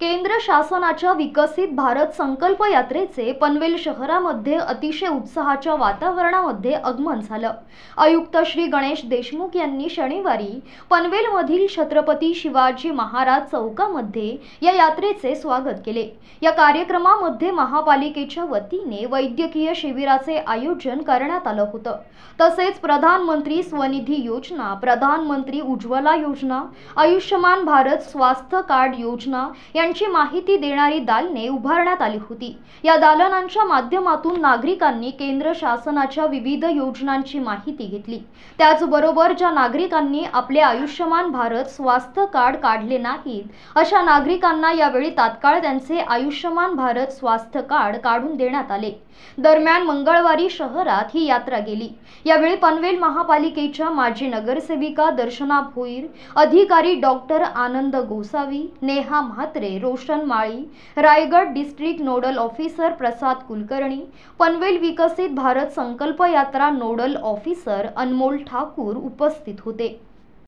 केंद्र शासनाच्या विकसित भारत संकल्प यात्रेचे पनवेल शहरामध्ये अतिशय उत्साहाच्या वातावरणामध्ये आगमन झालं आयुक्त श्री गणेश देशमुख यांनी शनिवारी पनवेलमधील छत्रपती शिवाजी महाराज चौकामध्ये या यात्रेचे स्वागत केले या कार्यक्रमामध्ये महापालिकेच्या वतीने वैद्यकीय शिबिराचे आयोजन करण्यात आलं होतं तसेच प्रधानमंत्री स्वनिधी योजना प्रधानमंत्री उज्ज्वला योजना आयुष्यमान भारत स्वास्थ्य कार्ड योजना या यांची माहिती देणारी दालने उभारण्यात आली होती या दालनांच्या माध्यमातून नागरिकांनी केंद्र शासनाच्या विविध योजनांची माहिती घेतली त्याचबरोबर ज्या नागरिकांनी आपले आयुष्यमान भारत स्वास्थ्य कार्ड काढले नाहीत अशा नागरिकांना यावेळी तात्काळ त्यांचे आयुष्यमान भारत स्वास्थ्य कार्ड काढून देण्यात आले दरम्यान मंगळवारी शहरात ही यात्रा गेली यावेळी पनवेल महापालिकेच्या माजी नगरसेविका दर्शना भोईर अधिकारी doctor Anand Gosavi Neha Mhatre Roshan Mali Raigad district nodal officer Prasad Kulkarni Panvel विकसित भारत संकल्प यात्रा नोडल ऑफिसर अनमोल ठाकूर उपस्थित होते